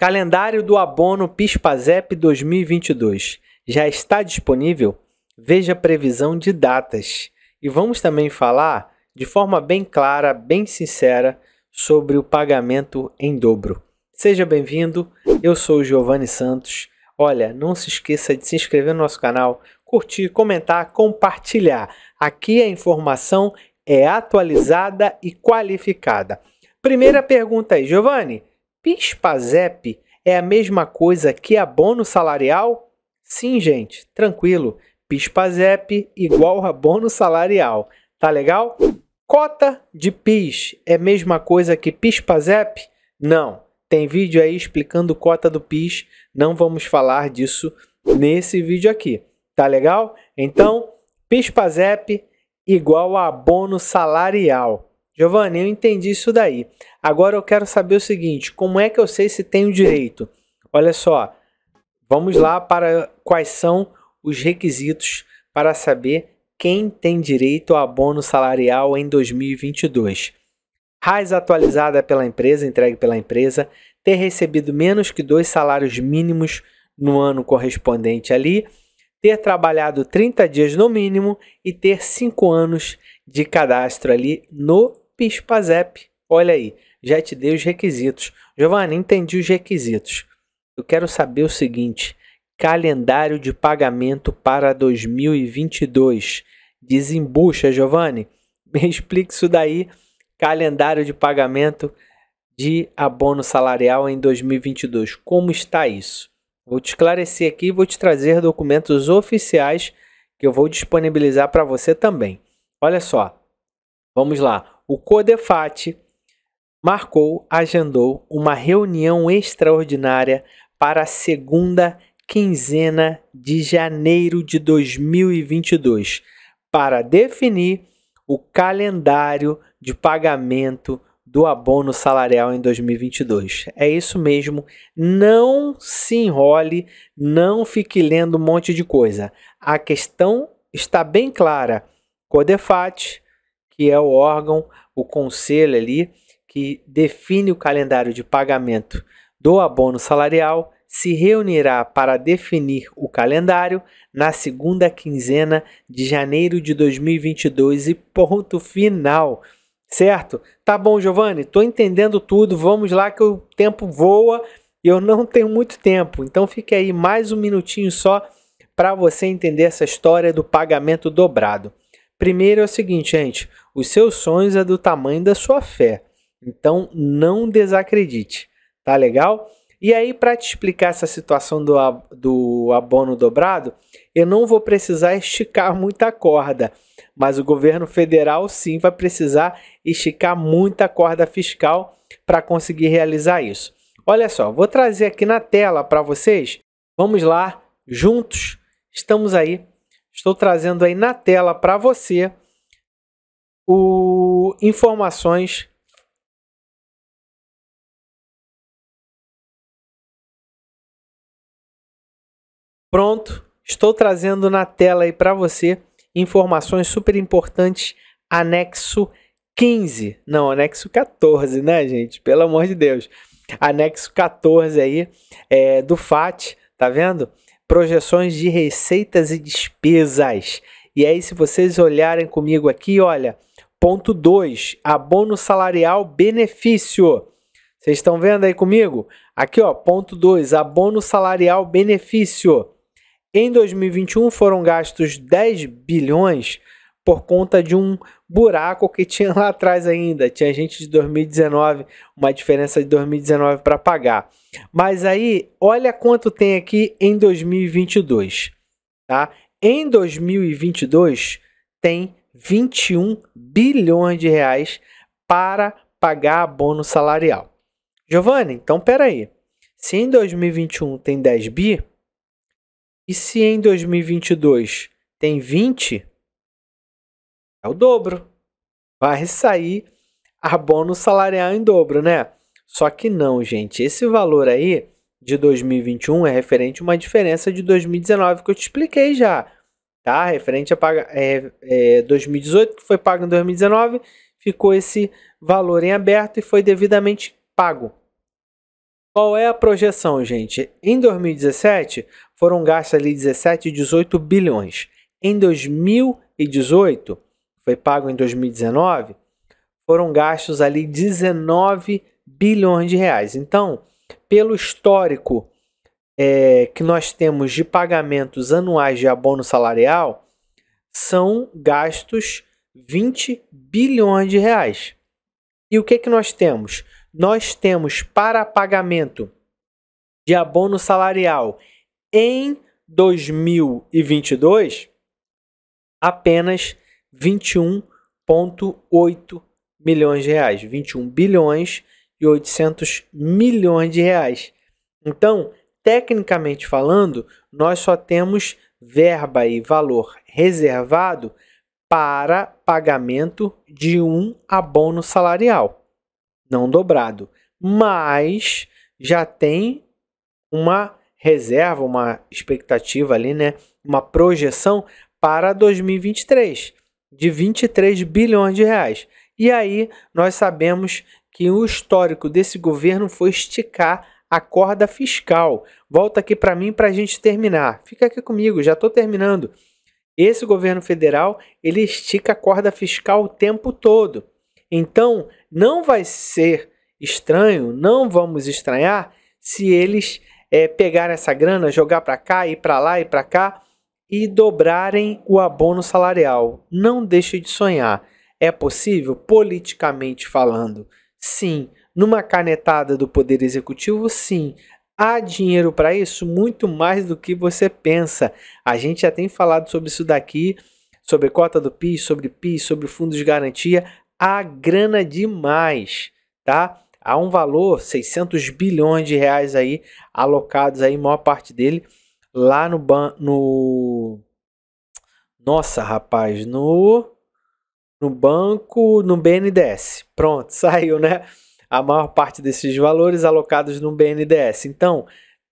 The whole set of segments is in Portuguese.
Calendário do abono PISPAZEP 2022 já está disponível? Veja a previsão de datas. E vamos também falar de forma bem clara, bem sincera, sobre o pagamento em dobro. Seja bem-vindo, eu sou Giovanni Santos. Olha, não se esqueça de se inscrever no nosso canal, curtir, comentar, compartilhar. Aqui a informação é atualizada e qualificada. Primeira pergunta aí, Giovanni. PIS-PASEP é a mesma coisa que abono salarial? Sim, gente, tranquilo. PIS-PASEP igual abono salarial. Tá legal? Cota de PIS é a mesma coisa que PIS-PASEP? Não. Tem vídeo aí explicando cota do PIS. Não vamos falar disso nesse vídeo aqui. Tá legal? Então, PIS-PASEP igual a abono salarial. Giovanni, eu entendi isso daí. Agora eu quero saber o seguinte: como é que eu sei se tenho direito? Olha só, vamos lá para quais são os requisitos para saber quem tem direito a abono salarial em 2022. RAIS atualizada é pela empresa, entregue pela empresa, ter recebido menos que dois salários mínimos no ano correspondente ali, ter trabalhado 30 dias no mínimo e ter 5 anos de cadastro ali no PISPAZEP. Olha aí, já te dei os requisitos. Giovanni, entendi os requisitos. Eu quero saber o seguinte: calendário de pagamento para 2022. Desembucha, Giovanni. Me explica isso daí. Calendário de pagamento de abono salarial em 2022. Como está isso? Vou te esclarecer aqui e vou te trazer documentos oficiais que eu vou disponibilizar para você também. Olha só, vamos lá o CODEFAT marcou, agendou uma reunião extraordinária para a segunda quinzena de janeiro de 2022 para definir o calendário de pagamento do abono salarial em 2022. É isso mesmo, não se enrole, não fique lendo um monte de coisa. A questão está bem clara. Codefat que é o órgão, o conselho ali, que define o calendário de pagamento do abono salarial, se reunirá para definir o calendário na segunda quinzena de janeiro de 2022 e ponto final. Certo? Tá bom, Giovanni, tô entendendo tudo. Vamos lá que o tempo voa e eu não tenho muito tempo. Então fique aí mais um minutinho só para você entender essa história do pagamento dobrado. Primeiro é o seguinte, gente: os seus sonhos é do tamanho da sua fé. Então não desacredite, tá legal? E aí, para te explicar essa situação do, do abono dobrado, eu não vou precisar esticar muita corda, mas o governo federal sim vai precisar esticar muita corda fiscal para conseguir realizar isso. Olha só, vou trazer aqui na tela para vocês. Vamos lá, juntos, estamos aí Estou trazendo aí na tela para você o informações Pronto, estou trazendo na tela aí para você informações super importantes anexo 15. Não, anexo 14, né, gente? Pelo amor de Deus. Anexo 14 aí é, do FAT, tá vendo? projeções de receitas e despesas. E aí, se vocês olharem comigo aqui, olha, ponto 2, abono salarial benefício. Vocês estão vendo aí comigo? Aqui, ó, ponto 2, abono salarial benefício. Em 2021 foram gastos 10 bilhões por conta de um buraco que tinha lá atrás ainda. Tinha gente de 2019, uma diferença de 2019 para pagar. Mas aí, olha quanto tem aqui em 2022, tá? Em 2022 tem 21 bilhões de reais para pagar bônus salarial. Giovanni, então peraí. Se em 2021 tem 10 bi e se em 2022 tem 20, é o dobro. Vai sair abono salarial em dobro, né? Só que não, gente. Esse valor aí de 2021 é referente a uma diferença de 2019 que eu te expliquei já. Tá? Referente a paga, é, é, 2018, que foi pago em 2019, ficou esse valor em aberto e foi devidamente pago. Qual é a projeção, gente? Em 2017, foram gastos ali 17 e 18 bilhões. Em 2018, foi pago em 2019, foram gastos ali 19 bilhões de reais. Então, pelo histórico é, que nós temos de pagamentos anuais de abono salarial, são gastos 20 bilhões de reais. E o que, que nós temos? Nós temos para pagamento de abono salarial em 2022 apenas 21,8 milhões de reais, 21 bilhões e 800 milhões de reais. Então, tecnicamente falando, nós só temos verba e valor reservado para pagamento de um abono salarial, não dobrado, mas já tem uma reserva, uma expectativa ali, né? Uma projeção para 2023 de 23 bilhões de reais. E aí nós sabemos que o histórico desse governo foi esticar a corda fiscal. Volta aqui para mim para a gente terminar. Fica aqui comigo, já estou terminando. Esse governo federal ele estica a corda fiscal o tempo todo. Então não vai ser estranho, não vamos estranhar se eles é, pegarem essa grana, jogar para cá e para lá e para cá e dobrarem o abono salarial. Não deixe de sonhar. É possível? Politicamente falando, sim. Numa canetada do Poder Executivo, sim. Há dinheiro para isso? Muito mais do que você pensa. A gente já tem falado sobre isso daqui, sobre cota do PIS, sobre PIS, sobre fundos de garantia. Há grana demais, tá? Há um valor, 600 bilhões de reais aí, alocados aí, maior parte dele, lá no ban no Nossa, rapaz, no no banco, no BNDES. Pronto, saiu, né? A maior parte desses valores alocados no BNDES. Então,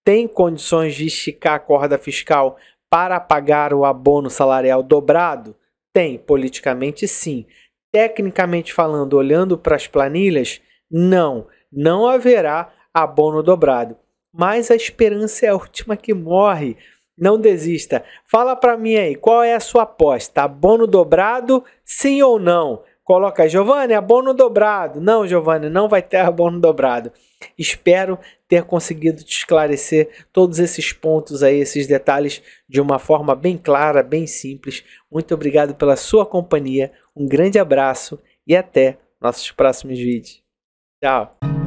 tem condições de esticar a corda fiscal para pagar o abono salarial dobrado? Tem, politicamente sim. Tecnicamente falando, olhando para as planilhas, não, não haverá abono dobrado mas a esperança é a última que morre. Não desista. Fala para mim aí, qual é a sua aposta? Abono dobrado, sim ou não? Coloca, Giovanni, abono dobrado. Não, Giovanni, não vai ter abono dobrado. Espero ter conseguido te esclarecer todos esses pontos aí, esses detalhes de uma forma bem clara, bem simples. Muito obrigado pela sua companhia. Um grande abraço e até nossos próximos vídeos. Tchau.